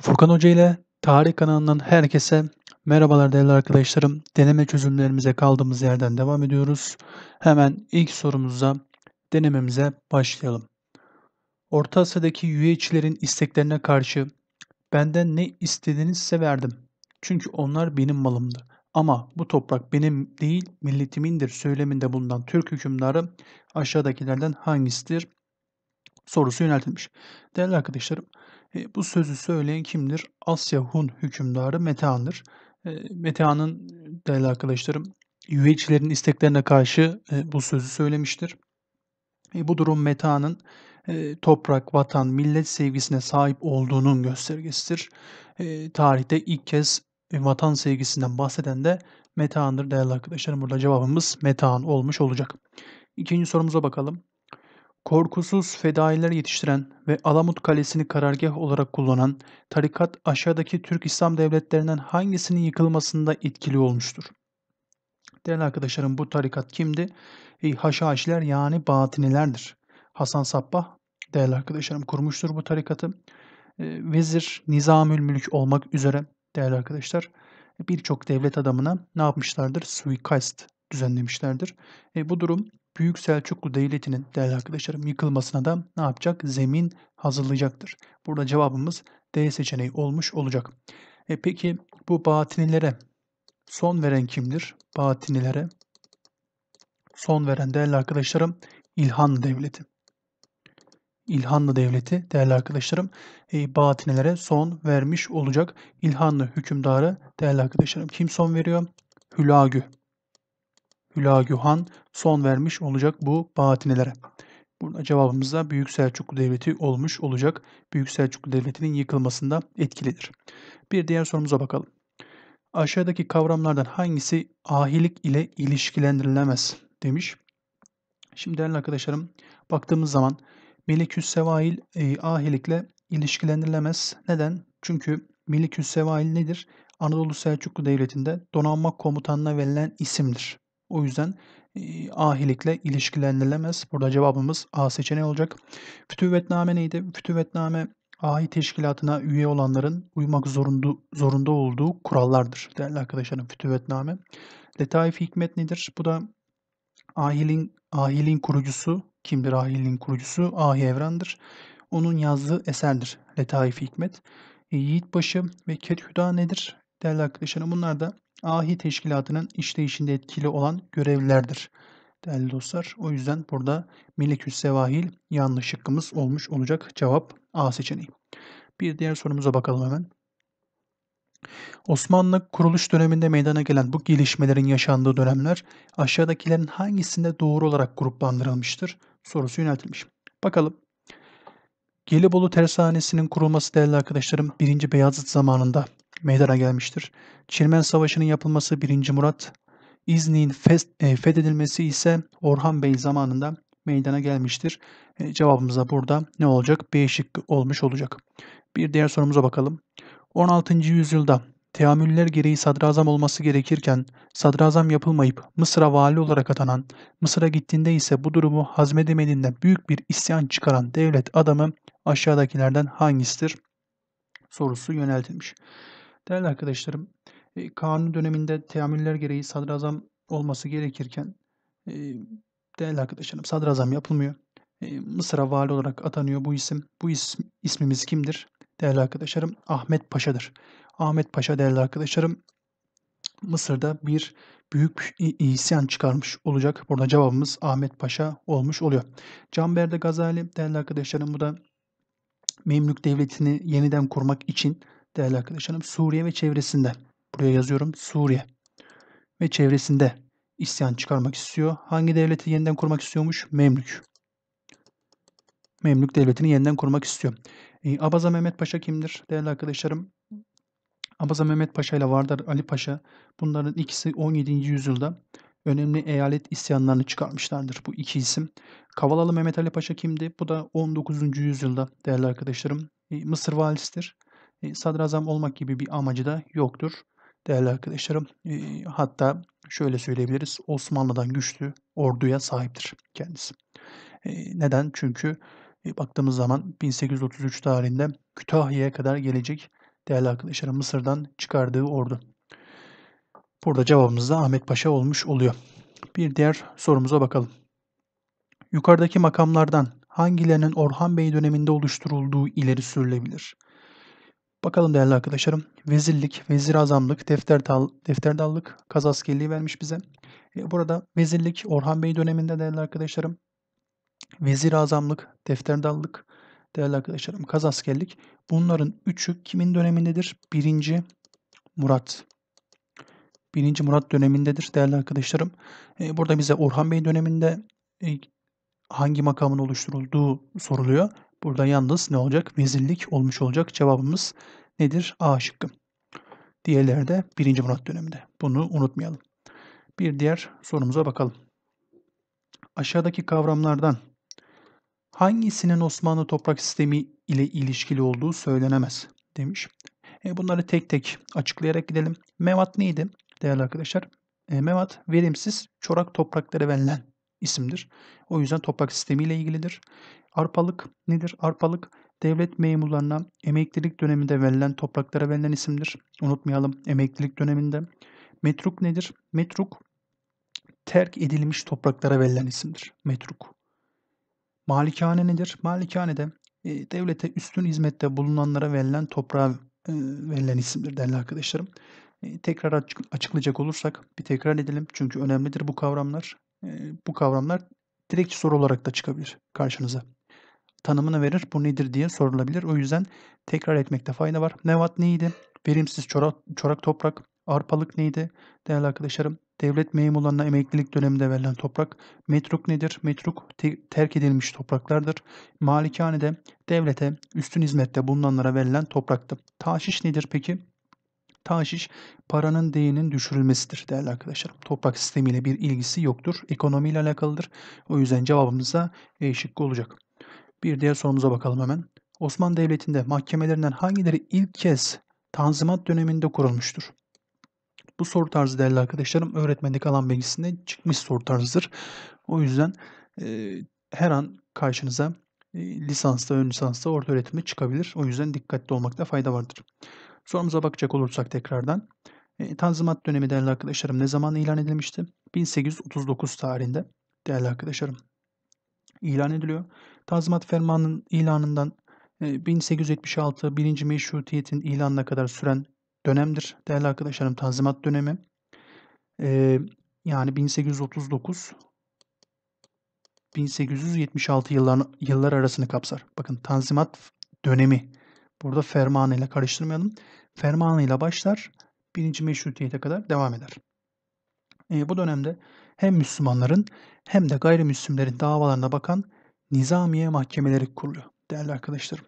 Furkan Hoca ile Tarih kanalından herkese merhabalar değerli arkadaşlarım. Deneme çözümlerimize kaldığımız yerden devam ediyoruz. Hemen ilk sorumuza, denememize başlayalım. Orta Asya'daki üyeçilerin isteklerine karşı benden ne istediğinizse verdim. Çünkü onlar benim malımdı. Ama bu toprak benim değil milletimindir söyleminde bulunan Türk hükümdarı aşağıdakilerden hangisidir? sorusu yöneltilmiş. Değerli arkadaşlarım, e, bu sözü söyleyen kimdir? Asya Hun hükümdarı Metehan'dır. E, Metehan'ın e, değerli arkadaşlarım Yüveyçilerin isteklerine karşı e, bu sözü söylemiştir. E, bu durum Metehan'ın e, toprak, vatan, millet sevgisine sahip olduğunun göstergesidir. E, tarihte ilk kez e, vatan sevgisinden bahseden de Metehan'dır değerli arkadaşlarım. Burada cevabımız Metehan olmuş olacak. İkinci sorumuza bakalım. Korkusuz fedailer yetiştiren ve Alamut Kalesi'ni karargah olarak kullanan tarikat aşağıdaki Türk İslam devletlerinden hangisinin yıkılmasında etkili olmuştur? Değerli arkadaşlarım bu tarikat kimdi? E, Haşhaşiler yani Batinilerdir. Hasan Sabbah değerli arkadaşlarım kurmuştur bu tarikatı. E, vezir Nizamül Mülk olmak üzere değerli arkadaşlar birçok devlet adamına ne yapmışlardır? Suikast düzenlemişlerdir. E, bu durum Büyük Selçuklu Devleti'nin değerli arkadaşlarım yıkılmasına da ne yapacak? Zemin hazırlayacaktır. Burada cevabımız D seçeneği olmuş olacak. E peki bu Batinilere son veren kimdir? Batinilere son veren değerli arkadaşlarım İlhanlı Devleti. İlhanlı Devleti değerli arkadaşlarım e, Batinilere son vermiş olacak. İlhanlı hükümdarı değerli arkadaşlarım kim son veriyor? Hülagü Hülagühan son vermiş olacak bu batinelere. Burada cevabımız da Büyük Selçuklu Devleti olmuş olacak. Büyük Selçuklu Devleti'nin yıkılmasında etkilidir. Bir diğer sorumuza bakalım. Aşağıdaki kavramlardan hangisi ahilik ile ilişkilendirilemez demiş. Şimdi değerli arkadaşlarım baktığımız zaman Meliküs Sevail e, ahilikle ilişkilendirilemez. Neden? Çünkü Meliküs Sevail nedir? Anadolu Selçuklu Devleti'nde donanma komutanına verilen isimdir. O yüzden ahilikle ilişkilendirilemez. Burada cevabımız A seçeneği olacak. Fütüvvetname neydi? Fütüvvetname ahi teşkilatına üye olanların uymak zorunda, zorunda olduğu kurallardır değerli arkadaşlarım. Fütüvvetname. Letaif hikmet nedir? Bu da ahilin, ahilin kurucusu kimdir ahilin kurucusu? Ahi Evran'dır. Onun yazdığı eserdir. Letaif hikmet. Yiğitbaşı ve Kethüda nedir? Değerli arkadaşlarım bunlar da ahi teşkilatının işleyişinde etkili olan görevlilerdir. Değerli dostlar o yüzden burada Meleküs Sevahil yanlış şıkkımız olmuş olacak cevap A seçeneği. Bir diğer sorumuza bakalım hemen. Osmanlı kuruluş döneminde meydana gelen bu gelişmelerin yaşandığı dönemler aşağıdakilerin hangisinde doğru olarak gruplandırılmıştır sorusu yöneltilmiş. Bakalım. Gelibolu Tersanesi'nin kurulması değerli arkadaşlarım 1. Beyazıt zamanında meydana gelmiştir. Çirmen Savaşı'nın yapılması 1. Murat, İznik'in e, fethedilmesi ise Orhan Bey zamanında meydana gelmiştir. E, cevabımız da burada ne olacak? B şıkkı olmuş olacak. Bir diğer sorumuza bakalım. 16. yüzyılda teamüller gereği sadrazam olması gerekirken sadrazam yapılmayıp Mısır'a vali olarak atanan, Mısır'a gittiğinde ise bu durumu hazmedemediğinde büyük bir isyan çıkaran devlet adamı aşağıdakilerden hangisidir? sorusu yöneltilmiş. Değerli arkadaşlarım, e, kanun döneminde teamüller gereği sadrazam olması gerekirken e, değerli arkadaşlarım sadrazam yapılmıyor. E, Mısır'a vali olarak atanıyor bu isim. Bu isim, ismimiz kimdir? Değerli arkadaşlarım Ahmet Paşa'dır. Ahmet Paşa değerli arkadaşlarım Mısır'da bir büyük isyan çıkarmış olacak. Burada cevabımız Ahmet Paşa olmuş oluyor. Canberde Gazali değerli arkadaşlarım bu da Memlük Devleti'ni yeniden kurmak için değerli arkadaşlarım Suriye ve çevresinde buraya yazıyorum Suriye ve çevresinde isyan çıkarmak istiyor. Hangi devleti yeniden kurmak istiyormuş? Memlük. Memlük devletini yeniden kurmak istiyor. E, Abaza Mehmet Paşa kimdir değerli arkadaşlarım? Abaza Mehmet Paşa ile Vardar Ali Paşa bunların ikisi 17. yüzyılda önemli eyalet isyanlarını çıkartmışlardır bu iki isim. Kavalalı Mehmet Ali Paşa kimdi? Bu da 19. yüzyılda değerli arkadaşlarım. E, Mısır valisidir. Ee, sadrazam olmak gibi bir amacı da yoktur değerli arkadaşlarım. Ee, hatta şöyle söyleyebiliriz Osmanlı'dan güçlü orduya sahiptir kendisi. Ee, neden? Çünkü e, baktığımız zaman 1833 tarihinde Kütahya'ya kadar gelecek değerli arkadaşlarım Mısır'dan çıkardığı ordu. Burada cevabımız da Ahmet Paşa olmuş oluyor. Bir diğer sorumuza bakalım. Yukarıdaki makamlardan hangilerinin Orhan Bey döneminde oluşturulduğu ileri sürülebilir? Bakalım değerli arkadaşlarım. Vezirlik, vezir azamlık, defterdal, defterdallık, kazaskerliği vermiş bize. E, burada vezirlik Orhan Bey döneminde değerli arkadaşlarım. Vezir azamlık, defterdallık, değerli arkadaşlarım kazaskerlik. Bunların üçü kimin dönemindedir? Birinci Murat. Birinci Murat dönemindedir değerli arkadaşlarım. E, burada bize Orhan Bey döneminde e, hangi makamın oluşturulduğu soruluyor. Burada yalnız ne olacak? Vezirlik olmuş olacak. Cevabımız nedir? A şıkkı. Diğerleri de 1. Murat döneminde. Bunu unutmayalım. Bir diğer sorumuza bakalım. Aşağıdaki kavramlardan hangisinin Osmanlı toprak sistemi ile ilişkili olduğu söylenemez demiş. E bunları tek tek açıklayarak gidelim. Mevat neydi değerli arkadaşlar? E, mevat verimsiz çorak topraklara verilen isimdir. O yüzden toprak sistemi ile ilgilidir. Arpalık nedir? Arpalık devlet memurlarına emeklilik döneminde verilen topraklara verilen isimdir. Unutmayalım emeklilik döneminde. Metruk nedir? Metruk terk edilmiş topraklara verilen isimdir. Metruk. Malikane nedir? Malikane de e, devlete üstün hizmette bulunanlara verilen toprağa e, verilen isimdir değerli arkadaşlarım. E, tekrar açık, açıklayacak olursak bir tekrar edelim. Çünkü önemlidir bu kavramlar. E, bu kavramlar direkt soru olarak da çıkabilir karşınıza tanımını verir. Bu nedir diye sorulabilir. O yüzden tekrar etmekte fayda var. Nevat neydi? Verimsiz çorak, çorak toprak. Arpalık neydi? Değerli arkadaşlarım devlet memurlarına emeklilik döneminde verilen toprak. Metruk nedir? Metruk te- terk edilmiş topraklardır. Malikanede devlete üstün hizmette bulunanlara verilen topraktı. Taşiş nedir peki? Taşiş paranın değinin düşürülmesidir değerli arkadaşlarım, Toprak sistemiyle bir ilgisi yoktur. Ekonomiyle alakalıdır. O yüzden cevabımıza E şıkkı olacak. Bir diğer sorumuza bakalım hemen. Osmanlı Devleti'nde mahkemelerinden hangileri ilk kez Tanzimat döneminde kurulmuştur? Bu soru tarzı değerli arkadaşlarım öğretmenlik alan bilgisinde çıkmış soru tarzıdır. O yüzden e, her an karşınıza e, lisansta, ön lisansta, orta öğretimde çıkabilir. O yüzden dikkatli olmakta fayda vardır. Sorumuza bakacak olursak tekrardan. E, Tanzimat dönemi değerli arkadaşlarım ne zaman ilan edilmişti? 1839 tarihinde değerli arkadaşlarım ilan ediliyor. Tanzimat Fermanı'nın ilanından 1876 e, Birinci Meşrutiyet'in ilanına kadar süren dönemdir. Değerli arkadaşlarım Tanzimat dönemi. E, yani 1839 1876 yıllar, yıllar arasını kapsar. Bakın Tanzimat dönemi. Burada ferman ile karıştırmayalım. Ferman ile başlar. Birinci Meşrutiyet'e kadar devam eder. E, bu dönemde hem Müslümanların hem de gayrimüslimlerin davalarına bakan nizamiye mahkemeleri kuruluyor değerli arkadaşlarım.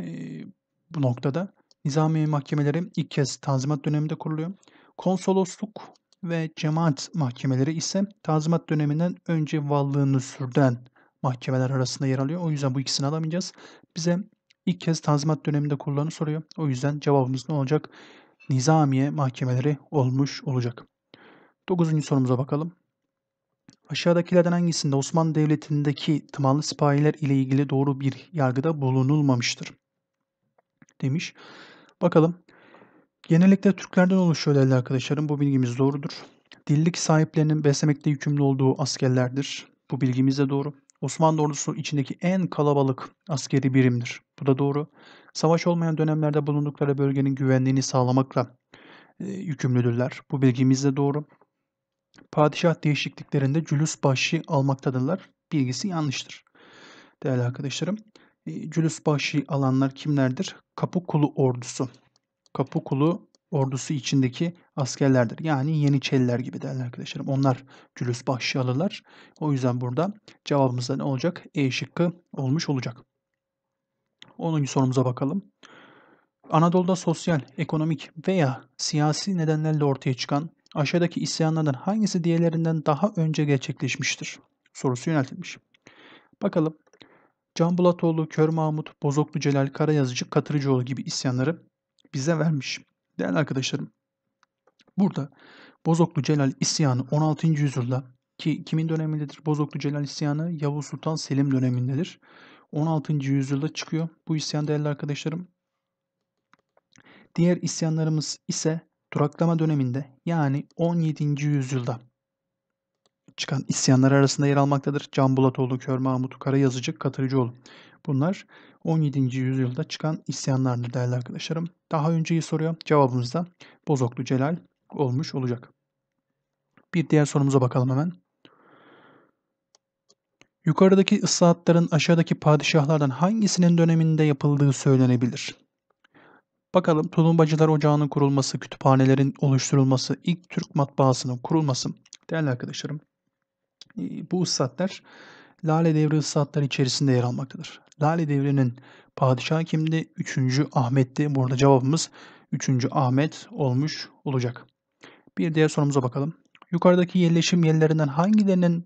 Ee, bu noktada nizamiye mahkemeleri ilk kez Tanzimat döneminde kuruluyor. Konsolosluk ve cemaat mahkemeleri ise Tanzimat döneminden önce varlığını sürdüren mahkemeler arasında yer alıyor. O yüzden bu ikisini alamayacağız. Bize ilk kez Tanzimat döneminde kurulanı soruyor. O yüzden cevabımız ne olacak? Nizamiye mahkemeleri olmuş olacak. Dokuzuncu sorumuza bakalım. Aşağıdakilerden hangisinde Osmanlı Devleti'ndeki tımarlı sipahiler ile ilgili doğru bir yargıda bulunulmamıştır? Demiş. Bakalım. Genellikle Türklerden oluşuyor değerli arkadaşlarım. Bu bilgimiz doğrudur. Dillik sahiplerinin beslemekte yükümlü olduğu askerlerdir. Bu bilgimiz de doğru. Osmanlı ordusu içindeki en kalabalık askeri birimdir. Bu da doğru. Savaş olmayan dönemlerde bulundukları bölgenin güvenliğini sağlamakla e, yükümlüdürler. Bu bilgimiz de doğru. Padişah değişikliklerinde cülüs bahşi almaktadırlar. Bilgisi yanlıştır. Değerli arkadaşlarım. E, cülüs bahşi alanlar kimlerdir? Kapıkulu ordusu. Kapıkulu ordusu içindeki askerlerdir. Yani Yeniçeriler gibi değerli arkadaşlarım. Onlar cülüs bahşi alırlar. O yüzden burada cevabımızda ne olacak? E şıkkı olmuş olacak. 10. sorumuza bakalım. Anadolu'da sosyal, ekonomik veya siyasi nedenlerle ortaya çıkan aşağıdaki isyanlardan hangisi diğerlerinden daha önce gerçekleşmiştir? Sorusu yöneltilmiş. Bakalım. Can Bulatoğlu, Kör Mahmut, Bozoklu Celal, Karayazıcı, Katırıcıoğlu gibi isyanları bize vermiş. Değerli arkadaşlarım, burada Bozoklu Celal isyanı 16. yüzyılda ki kimin dönemindedir Bozoklu Celal isyanı? Yavuz Sultan Selim dönemindedir. 16. yüzyılda çıkıyor bu isyan değerli arkadaşlarım. Diğer isyanlarımız ise Duraklama döneminde yani 17. yüzyılda çıkan isyanlar arasında yer almaktadır. Can Bulatoğlu, Kör Mahmut, Karayazıcı, Katırcıoğlu. Bunlar 17. yüzyılda çıkan isyanlardır değerli arkadaşlarım. Daha önceyi soruyor. Cevabımız da Bozoklu Celal olmuş olacak. Bir diğer sorumuza bakalım hemen. Yukarıdaki ıslahatların aşağıdaki padişahlardan hangisinin döneminde yapıldığı söylenebilir? Bakalım Tulumbacılar Ocağı'nın kurulması, kütüphanelerin oluşturulması, ilk Türk matbaasının kurulması. Değerli arkadaşlarım, e, bu ıssatlar Lale Devri ıssatlar içerisinde yer almaktadır. Lale Devri'nin padişahı kimdi? 3. Ahmet'ti. Burada cevabımız 3. Ahmet olmuş olacak. Bir diğer sorumuza bakalım. Yukarıdaki yerleşim yerlerinden hangilerinin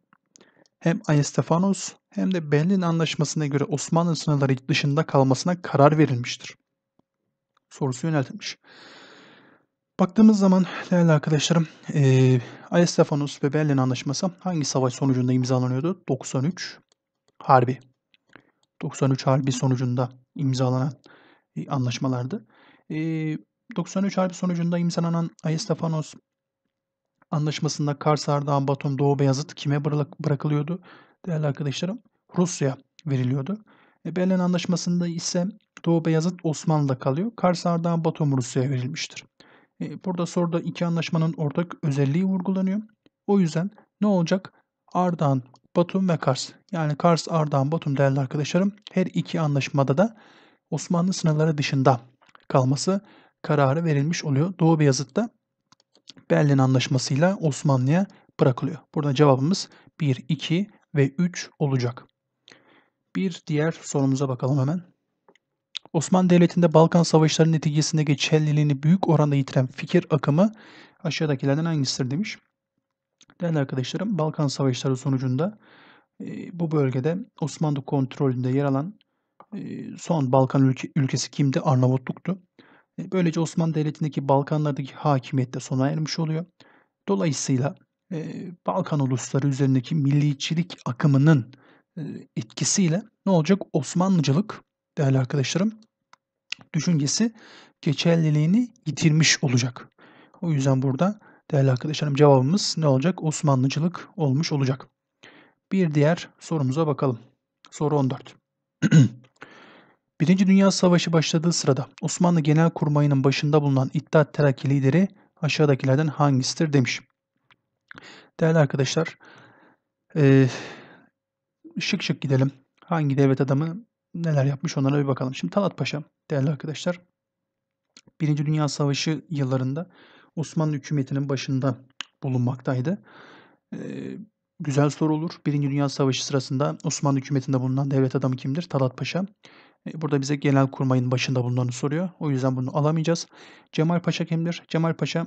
hem Ayestefanos hem de Berlin Anlaşması'na göre Osmanlı sınırları dışında kalmasına karar verilmiştir? sorusu yöneltilmiş. Baktığımız zaman değerli arkadaşlarım e, Alexios ve Berlin Anlaşması hangi savaş sonucunda imzalanıyordu? 93 Harbi. 93 Harbi sonucunda imzalanan e, anlaşmalardı. E, 93 Harbi sonucunda imzalanan Alexios anlaşmasında Kars, Ardahan, Batum, Doğu Beyazıt kime bırakılıyordu? Değerli arkadaşlarım Rusya veriliyordu. E, Berlin Anlaşması'nda ise Doğu Beyazıt Osmanlı'da kalıyor. Kars Ardahan Batum Rusya'ya verilmiştir. E, burada soruda iki anlaşmanın ortak özelliği vurgulanıyor. O yüzden ne olacak? Ardahan, Batum ve Kars. Yani Kars, Ardahan, Batum değerli arkadaşlarım her iki anlaşmada da Osmanlı sınırları dışında kalması kararı verilmiş oluyor. Doğu Beyazıt'ta Berlin Anlaşması'yla Osmanlı'ya bırakılıyor. Burada cevabımız 1, 2 ve 3 olacak. Bir diğer sorumuza bakalım hemen. Osmanlı Devleti'nde Balkan Savaşları neticesinde geçerliliğini büyük oranda yitiren fikir akımı aşağıdakilerden hangisidir demiş. Değerli arkadaşlarım Balkan Savaşları sonucunda e, bu bölgede Osmanlı kontrolünde yer alan e, son Balkan ülke, ülkesi kimdi? Arnavutluk'tu. E, böylece Osmanlı Devleti'ndeki Balkanlardaki hakimiyet de sona ermiş oluyor. Dolayısıyla e, Balkan ulusları üzerindeki milliyetçilik akımının etkisiyle ne olacak? Osmanlıcılık değerli arkadaşlarım düşüncesi geçerliliğini yitirmiş olacak. O yüzden burada değerli arkadaşlarım cevabımız ne olacak? Osmanlıcılık olmuş olacak. Bir diğer sorumuza bakalım. Soru 14. Birinci Dünya Savaşı başladığı sırada Osmanlı Genel Kurmayı'nın başında bulunan İttihat Terakki lideri aşağıdakilerden hangisidir demiş. Değerli arkadaşlar, şık şık gidelim. Hangi devlet adamı neler yapmış onlara bir bakalım. Şimdi Talat Paşa değerli arkadaşlar. Birinci Dünya Savaşı yıllarında Osmanlı hükümetinin başında bulunmaktaydı. Ee, güzel soru olur. Birinci Dünya Savaşı sırasında Osmanlı hükümetinde bulunan devlet adamı kimdir? Talat Paşa. Ee, burada bize genel kurmayın başında bulunanı soruyor. O yüzden bunu alamayacağız. Cemal Paşa kimdir? Cemal Paşa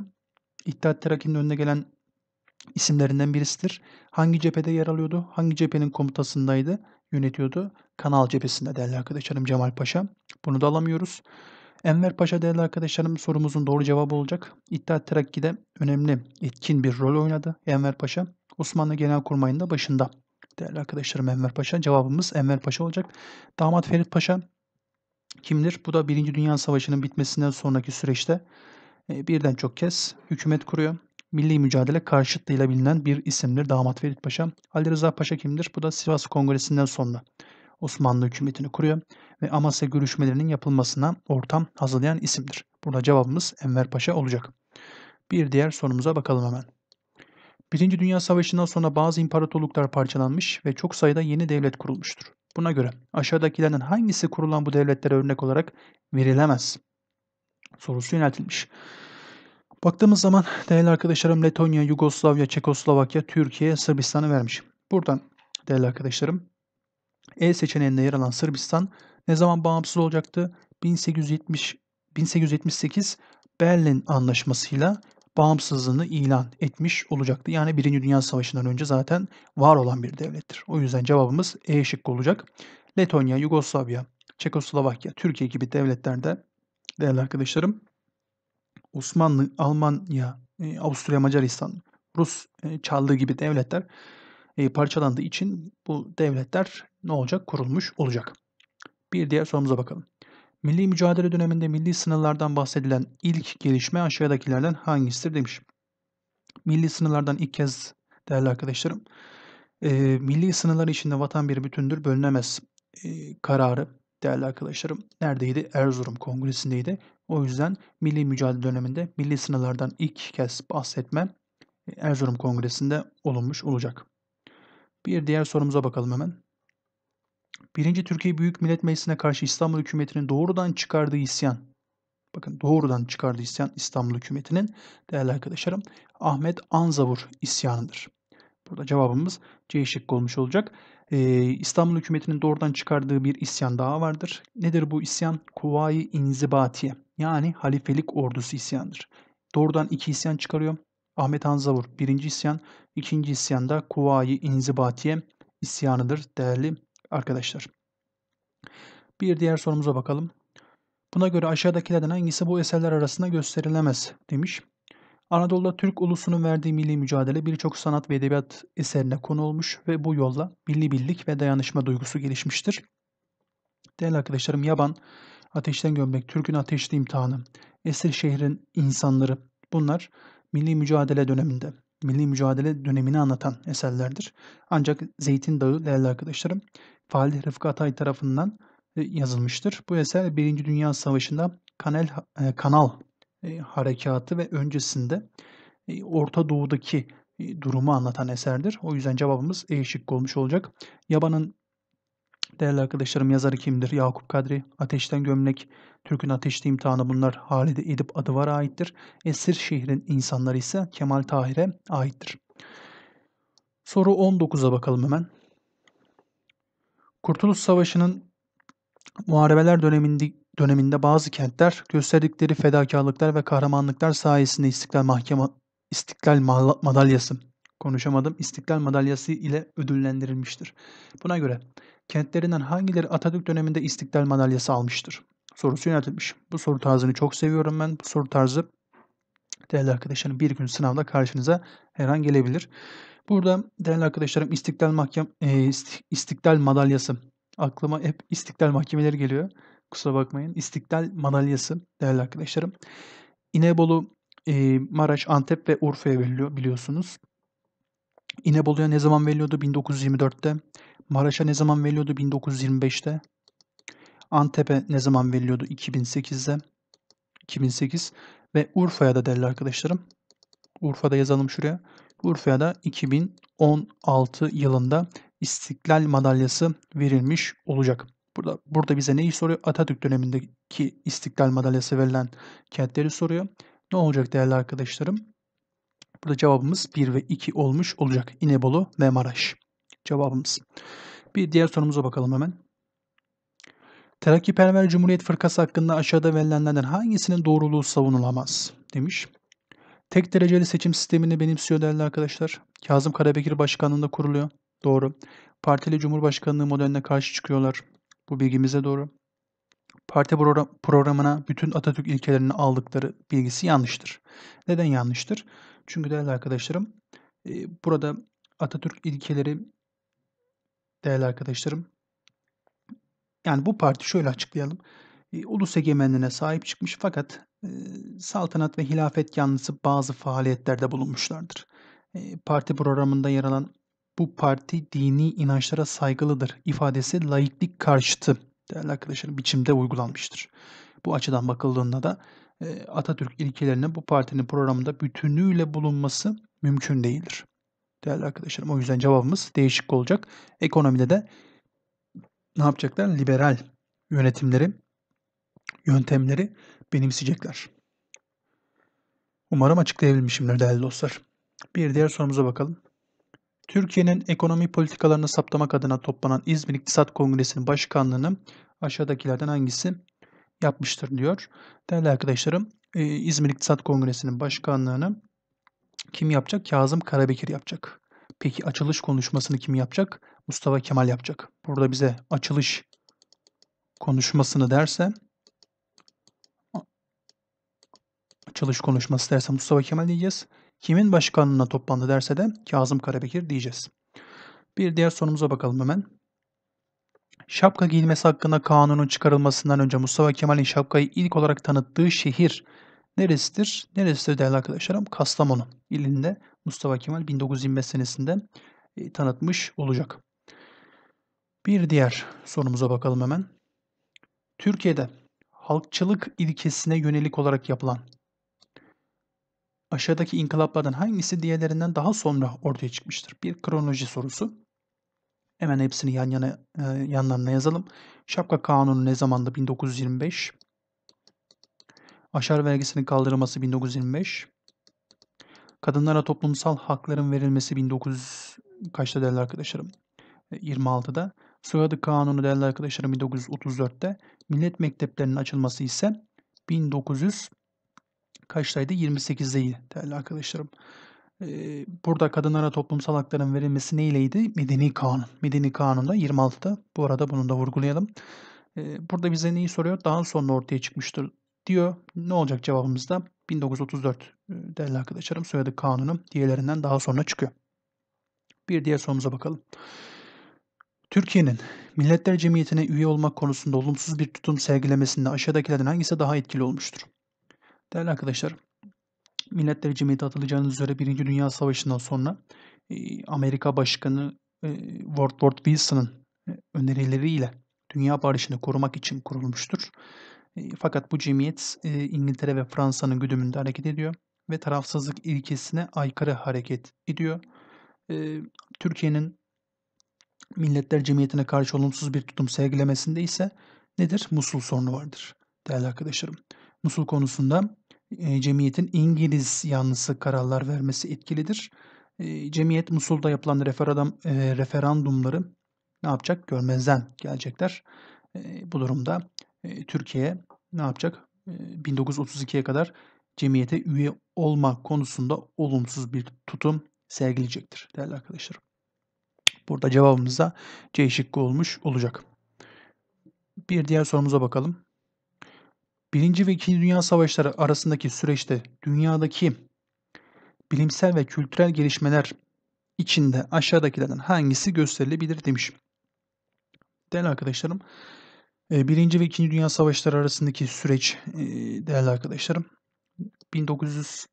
İttihat Terakki'nin önüne gelen isimlerinden birisidir. Hangi cephede yer alıyordu? Hangi cephenin komutasındaydı? Yönetiyordu. Kanal cephesinde değerli arkadaşlarım Cemal Paşa. Bunu da alamıyoruz. Enver Paşa değerli arkadaşlarım sorumuzun doğru cevabı olacak. İttihat Terakki'de önemli etkin bir rol oynadı Enver Paşa. Osmanlı Genelkurmay'ın da başında. Değerli arkadaşlarım Enver Paşa. Cevabımız Enver Paşa olacak. Damat Ferit Paşa kimdir? Bu da 1. Dünya Savaşı'nın bitmesinden sonraki süreçte e, birden çok kez hükümet kuruyor milli mücadele karşıtlığıyla bilinen bir isimdir Damat Ferit Paşa. Ali Rıza Paşa kimdir? Bu da Sivas Kongresi'nden sonra Osmanlı hükümetini kuruyor ve Amasya görüşmelerinin yapılmasına ortam hazırlayan isimdir. Burada cevabımız Enver Paşa olacak. Bir diğer sorumuza bakalım hemen. Birinci Dünya Savaşı'ndan sonra bazı imparatorluklar parçalanmış ve çok sayıda yeni devlet kurulmuştur. Buna göre aşağıdakilerden hangisi kurulan bu devletlere örnek olarak verilemez sorusu yöneltilmiş. Baktığımız zaman değerli arkadaşlarım Letonya, Yugoslavya, Çekoslovakya, Türkiye, Sırbistan'ı vermiş. Buradan değerli arkadaşlarım E seçeneğinde yer alan Sırbistan ne zaman bağımsız olacaktı? 1870 1878 Berlin Anlaşması'yla bağımsızlığını ilan etmiş olacaktı. Yani Birinci Dünya Savaşı'ndan önce zaten var olan bir devlettir. O yüzden cevabımız E şıkkı olacak. Letonya, Yugoslavya, Çekoslovakya, Türkiye gibi devletlerde değerli arkadaşlarım Osmanlı, Almanya, e, Avusturya Macaristan, Rus e, Çarlığı gibi devletler e, parçalandığı için bu devletler ne olacak? Kurulmuş olacak. Bir diğer sorumuza bakalım. Milli mücadele döneminde milli sınırlardan bahsedilen ilk gelişme aşağıdakilerden hangisidir demiş. Milli sınırlardan ilk kez değerli arkadaşlarım. E, milli sınırlar içinde vatan bir bütündür bölünemez e, kararı değerli arkadaşlarım neredeydi? Erzurum Kongresi'ndeydi o yüzden milli mücadele döneminde milli sınırlardan ilk kez bahsetme e, Erzurum Kongresi'nde olunmuş olacak. Bir diğer sorumuza bakalım hemen. Birinci Türkiye Büyük Millet Meclisi'ne karşı İstanbul hükümetinin doğrudan çıkardığı isyan. Bakın doğrudan çıkardığı isyan İstanbul hükümetinin değerli arkadaşlarım Ahmet Anzavur isyanıdır. Burada cevabımız C şıkkı olmuş olacak e, İstanbul hükümetinin doğrudan çıkardığı bir isyan daha vardır. Nedir bu isyan? Kuvayi İnzibatiye yani halifelik ordusu isyandır. Doğrudan iki isyan çıkarıyor. Ahmet Anzavur birinci isyan, ikinci isyan da Kuvayi İnzibatiye isyanıdır değerli arkadaşlar. Bir diğer sorumuza bakalım. Buna göre aşağıdakilerden hangisi bu eserler arasında gösterilemez demiş. Anadolu'da Türk ulusunun verdiği milli mücadele birçok sanat ve edebiyat eserine konu olmuş ve bu yolla milli birlik ve dayanışma duygusu gelişmiştir. Değerli arkadaşlarım Yaban, Ateşten Gömlek, Türk'ün Ateşli İmtihanı, Esir Şehrin İnsanları bunlar milli mücadele döneminde, milli mücadele dönemini anlatan eserlerdir. Ancak Zeytin Dağı değerli arkadaşlarım Fahri Rıfkı Atay tarafından e, yazılmıştır. Bu eser 1. Dünya Savaşı'nda e, Kanal, Kanal e, harekatı ve öncesinde e, Orta Doğu'daki e, durumu anlatan eserdir. O yüzden cevabımız E şıkkı olmuş olacak. Yaban'ın değerli arkadaşlarım yazarı kimdir? Yakup Kadri, Ateşten Gömlek, Türk'ün Ateşli İmtihanı bunlar Halide Edip Adıvar'a aittir. Esir şehrin insanları ise Kemal Tahir'e aittir. Soru 19'a bakalım hemen. Kurtuluş Savaşı'nın muharebeler döneminde döneminde bazı kentler gösterdikleri fedakarlıklar ve kahramanlıklar sayesinde İstiklal Mahkeme İstiklal Madalyası konuşamadım İstiklal Madalyası ile ödüllendirilmiştir. Buna göre kentlerinden hangileri Atatürk döneminde İstiklal Madalyası almıştır? Sorusu yöneltilmiş. Bu soru tarzını çok seviyorum ben. Bu soru tarzı değerli arkadaşlarım bir gün sınavda karşınıza her an gelebilir. Burada değerli arkadaşlarım İstiklal Mahkeme İstiklal Madalyası aklıma hep İstiklal Mahkemeleri geliyor. Kusura bakmayın. İstiklal madalyası değerli arkadaşlarım. İnebolu, e, Maraş, Antep ve Urfa'ya veriliyor biliyorsunuz. İnebolu'ya ne zaman veriliyordu? 1924'te. Maraş'a ne zaman veriliyordu? 1925'te. Antep'e ne zaman veriliyordu? 2008'de. 2008 ve Urfa'ya da değerli arkadaşlarım. Urfa'da yazalım şuraya. Urfa'ya da 2016 yılında İstiklal Madalyası verilmiş olacak. Burada, burada bize neyi soruyor? Atatürk dönemindeki İstiklal Madalyası verilen kentleri soruyor. Ne olacak değerli arkadaşlarım? Burada cevabımız 1 ve 2 olmuş olacak. İnebolu ve Maraş. Cevabımız. Bir diğer sorumuza bakalım hemen. Terakkiperver Cumhuriyet Fırkası hakkında aşağıda verilenlerden hangisinin doğruluğu savunulamaz? Demiş. Tek dereceli seçim sistemini benimsiyor değerli arkadaşlar. Kazım Karabekir başkanlığında kuruluyor. Doğru. Partili Cumhurbaşkanlığı modeline karşı çıkıyorlar. Bu bilgimize doğru. Parti programına bütün Atatürk ilkelerini aldıkları bilgisi yanlıştır. Neden yanlıştır? Çünkü değerli arkadaşlarım e, burada Atatürk ilkeleri değerli arkadaşlarım yani bu parti şöyle açıklayalım. E, ulus egemenliğine sahip çıkmış fakat e, saltanat ve hilafet yanlısı bazı faaliyetlerde bulunmuşlardır. Parti programında yer alan bu parti dini inançlara saygılıdır ifadesi laiklik karşıtı değerli arkadaşlar biçimde uygulanmıştır. Bu açıdan bakıldığında da e, Atatürk ilkelerine bu partinin programında bütünlüğüyle bulunması mümkün değildir. Değerli arkadaşlarım o yüzden cevabımız değişik olacak. Ekonomide de ne yapacaklar? Liberal yönetimleri, yöntemleri benimseyecekler. Umarım açıklayabilmişimdir değerli dostlar. Bir diğer sorumuza bakalım. Türkiye'nin ekonomi politikalarını saptamak adına toplanan İzmir İktisat Kongresi'nin başkanlığını aşağıdakilerden hangisi yapmıştır diyor. Değerli arkadaşlarım e, İzmir İktisat Kongresi'nin başkanlığını kim yapacak? Kazım Karabekir yapacak. Peki açılış konuşmasını kim yapacak? Mustafa Kemal yapacak. Burada bize açılış konuşmasını derse açılış konuşması derse Mustafa Kemal diyeceğiz. Kimin başkanlığına toplandı derse de Kazım Karabekir diyeceğiz. Bir diğer sorumuza bakalım hemen. Şapka giyilmesi hakkında kanunun çıkarılmasından önce Mustafa Kemal'in şapkayı ilk olarak tanıttığı şehir neresidir? Neresidir değerli arkadaşlarım? Kastamonu ilinde Mustafa Kemal 1925 senesinde e, tanıtmış olacak. Bir diğer sorumuza bakalım hemen. Türkiye'de halkçılık ilkesine yönelik olarak yapılan aşağıdaki inkılaplardan hangisi diğerlerinden daha sonra ortaya çıkmıştır? Bir kronoloji sorusu. Hemen hepsini yan yana e, yanlarına yazalım. Şapka Kanunu ne zamandı? 1925. Aşar vergisinin kaldırılması 1925. Kadınlara toplumsal hakların verilmesi 1900 kaçta değerli arkadaşlarım? 26'da. E, Soyadı Kanunu değerli arkadaşlarım 1934'te. Millet mekteplerinin açılması ise 1900 kaçtaydı? 28'deydi değerli arkadaşlarım. Ee, burada kadınlara toplumsal hakların verilmesi neyleydi? Medeni kanun. Medeni kanunda 26'da. Bu arada bunu da vurgulayalım. Ee, burada bize neyi soruyor? Daha sonra ortaya çıkmıştır diyor. Ne olacak cevabımızda? 1934 değerli arkadaşlarım söyledi. kanunu diğerlerinden daha sonra çıkıyor. Bir diğer sorumuza bakalım. Türkiye'nin Milletler Cemiyeti'ne üye olmak konusunda olumsuz bir tutum sergilemesinde aşağıdakilerden hangisi daha etkili olmuştur? Değerli arkadaşlar, Milletler Cemiyeti hatırlayacağınız üzere Birinci Dünya Savaşı'ndan sonra e, Amerika Başkanı e, World War Wilson'ın e, önerileriyle dünya barışını korumak için kurulmuştur. Fakat bu cemiyet İngiltere ve Fransa'nın güdümünde hareket ediyor ve tarafsızlık ilkesine aykırı hareket ediyor. Türkiye'nin Milletler Cemiyeti'ne karşı olumsuz bir tutum sergilemesinde ise nedir? Musul sorunu vardır değerli arkadaşlarım. Musul konusunda cemiyetin İngiliz yanlısı kararlar vermesi etkilidir. cemiyet Musul'da yapılan referadam, referandumları ne yapacak? Görmezden gelecekler. bu durumda Türkiye ne yapacak? E, 1932'ye kadar cemiyete üye olma konusunda olumsuz bir tutum sergileyecektir değerli arkadaşlar, Burada cevabımız da C şıkkı olmuş olacak. Bir diğer sorumuza bakalım. Birinci ve İkinci Dünya Savaşları arasındaki süreçte dünyadaki bilimsel ve kültürel gelişmeler içinde aşağıdakilerden hangisi gösterilebilir demiş. Değerli arkadaşlarım, e, Birinci ve İkinci Dünya Savaşları arasındaki süreç e, değerli arkadaşlarım 1900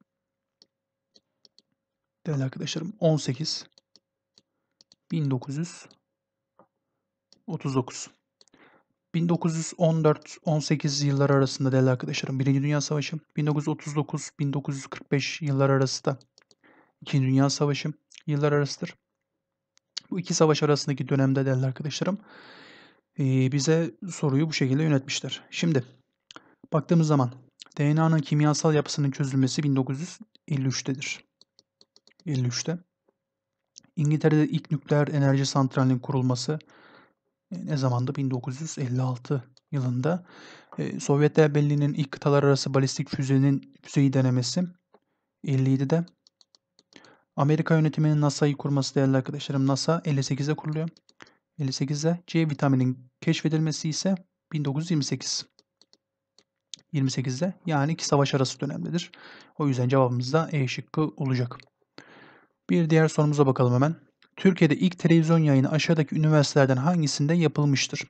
değerli arkadaşlarım 18 1939 1914-18 yıllar arasında değerli arkadaşlarım Birinci Dünya Savaşı, 1939-1945 yıllar arası da İkinci Dünya Savaşı yıllar arasıdır. Bu iki savaş arasındaki dönemde değerli arkadaşlarım bize soruyu bu şekilde yönetmişler. Şimdi baktığımız zaman DNA'nın kimyasal yapısının çözülmesi 1953'tedir. 53'te. İngiltere'de ilk nükleer enerji santralinin kurulması e, ne zamanda 1956 yılında e, Sovyetler Birliği'nin ilk kıtalar arası balistik füzenin füzeyi denemesi 57'de Amerika yönetiminin NASA'yı kurması değerli arkadaşlarım NASA 58'de kuruluyor. 58'de C vitamini'nin keşfedilmesi ise 1928. 28'de yani iki savaş arası dönemdedir. O yüzden cevabımız da E şıkkı olacak. Bir diğer sorumuza bakalım hemen. Türkiye'de ilk televizyon yayını aşağıdaki üniversitelerden hangisinde yapılmıştır?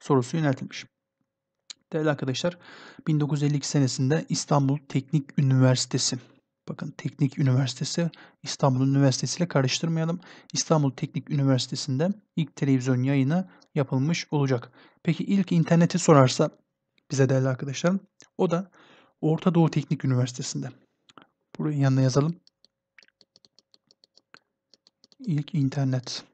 Sorusu yöneltilmiş. Değerli arkadaşlar 1952 senesinde İstanbul Teknik Üniversitesi Bakın Teknik Üniversitesi İstanbul Üniversitesi ile karıştırmayalım. İstanbul Teknik Üniversitesi'nde ilk televizyon yayını yapılmış olacak. Peki ilk interneti sorarsa bize değerli arkadaşlar o da Orta Doğu Teknik Üniversitesi'nde. Burayı yanına yazalım. İlk internet.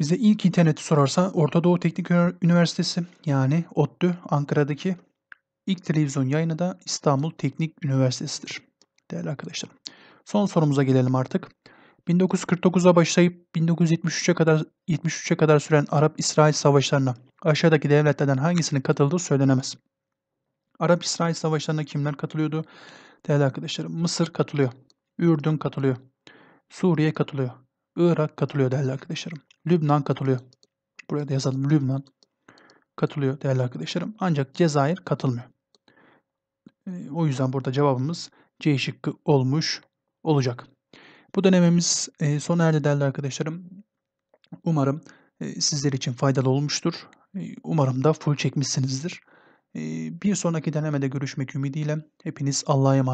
Bize ilk interneti sorarsa Orta Doğu Teknik Üniversitesi yani ODTÜ Ankara'daki ilk televizyon yayını da İstanbul Teknik Üniversitesi'dir. Değerli arkadaşlar. Son sorumuza gelelim artık. 1949'a başlayıp 1973'e kadar 73'e kadar süren Arap-İsrail savaşlarına aşağıdaki devletlerden hangisinin katıldığı söylenemez. Arap-İsrail savaşlarına kimler katılıyordu? Değerli arkadaşlarım Mısır katılıyor. Ürdün katılıyor. Suriye katılıyor. Irak katılıyor değerli arkadaşlarım. Lübnan katılıyor. Buraya da yazalım Lübnan katılıyor değerli arkadaşlarım. Ancak Cezayir katılmıyor. E, o yüzden burada cevabımız C şıkkı olmuş olacak. Bu dönemimiz e, sona erdi değerli arkadaşlarım. Umarım e, sizler için faydalı olmuştur. E, umarım da full çekmişsinizdir. E, bir sonraki denemede görüşmek ümidiyle. Hepiniz Allah'a emanet